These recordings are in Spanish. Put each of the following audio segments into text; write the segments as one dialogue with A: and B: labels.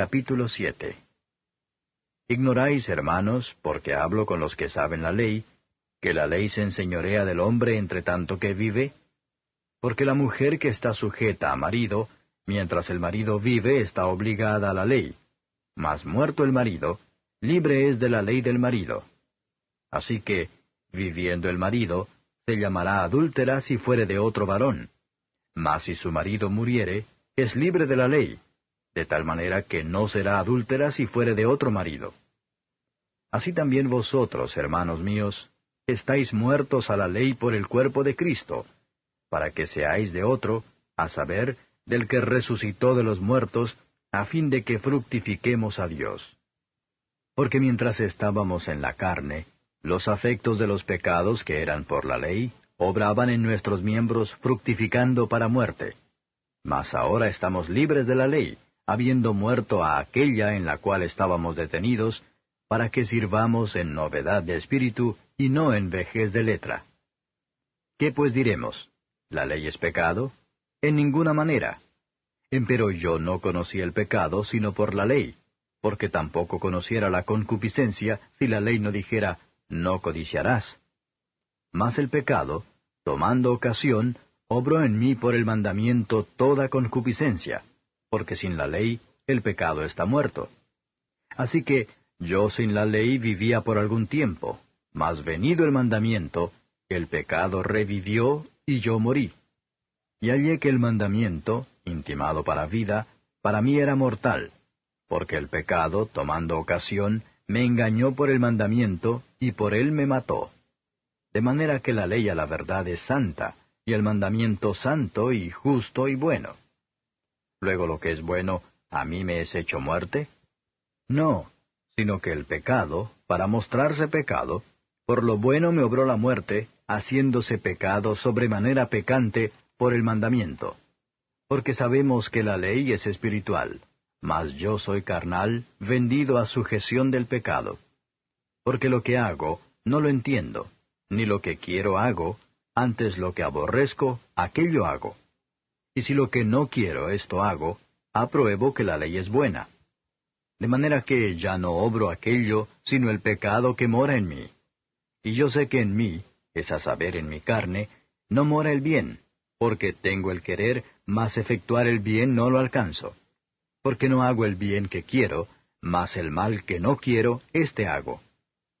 A: Capítulo 7 Ignoráis, hermanos, porque hablo con los que saben la ley, que la ley se enseñorea del hombre entre tanto que vive? Porque la mujer que está sujeta a marido, mientras el marido vive, está obligada a la ley. Mas muerto el marido, libre es de la ley del marido. Así que, viviendo el marido, se llamará adúltera si fuere de otro varón. Mas si su marido muriere, es libre de la ley, de tal manera que no será adúltera si fuere de otro marido. Así también vosotros, hermanos míos, estáis muertos a la ley por el cuerpo de Cristo, para que seáis de otro, a saber, del que resucitó de los muertos, a fin de que fructifiquemos a Dios. Porque mientras estábamos en la carne, los afectos de los pecados que eran por la ley, obraban en nuestros miembros fructificando para muerte. Mas ahora estamos libres de la ley, habiendo muerto a aquella en la cual estábamos detenidos, para que sirvamos en novedad de espíritu y no en vejez de letra. ¿Qué pues diremos? ¿La ley es pecado? En ninguna manera. Empero yo no conocí el pecado sino por la ley, porque tampoco conociera la concupiscencia si la ley no dijera, no codiciarás. Mas el pecado, tomando ocasión, obró en mí por el mandamiento toda concupiscencia porque sin la ley el pecado está muerto. Así que yo sin la ley vivía por algún tiempo, mas venido el mandamiento, el pecado revivió y yo morí. Y hallé que el mandamiento, intimado para vida, para mí era mortal, porque el pecado, tomando ocasión, me engañó por el mandamiento y por él me mató. De manera que la ley a la verdad es santa, y el mandamiento santo y justo y bueno luego lo que es bueno, a mí me es hecho muerte? No, sino que el pecado, para mostrarse pecado, por lo bueno me obró la muerte, haciéndose pecado sobremanera pecante por el mandamiento. Porque sabemos que la ley es espiritual, mas yo soy carnal, vendido a sujeción del pecado. Porque lo que hago, no lo entiendo, ni lo que quiero hago, antes lo que aborrezco, aquello hago y si lo que no quiero esto hago, apruebo que la ley es buena. De manera que ya no obro aquello, sino el pecado que mora en mí. Y yo sé que en mí, es a saber en mi carne, no mora el bien, porque tengo el querer, mas efectuar el bien no lo alcanzo. Porque no hago el bien que quiero, mas el mal que no quiero, éste hago.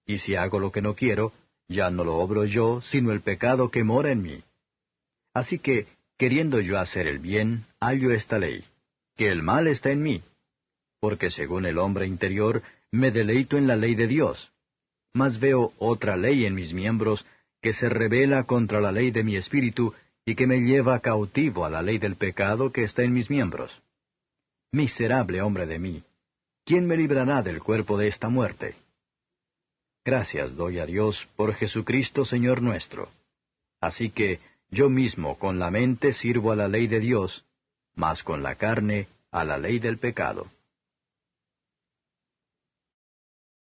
A: Y si hago lo que no quiero, ya no lo obro yo, sino el pecado que mora en mí. Así que Queriendo yo hacer el bien, hallo esta ley, que el mal está en mí. Porque según el hombre interior, me deleito en la ley de Dios. Mas veo otra ley en mis miembros, que se revela contra la ley de mi espíritu, y que me lleva cautivo a la ley del pecado que está en mis miembros. Miserable hombre de mí, ¿quién me librará del cuerpo de esta muerte? Gracias doy a Dios por Jesucristo Señor nuestro. Así que, yo mismo con la mente sirvo a la ley de Dios, mas con la carne a la ley del pecado.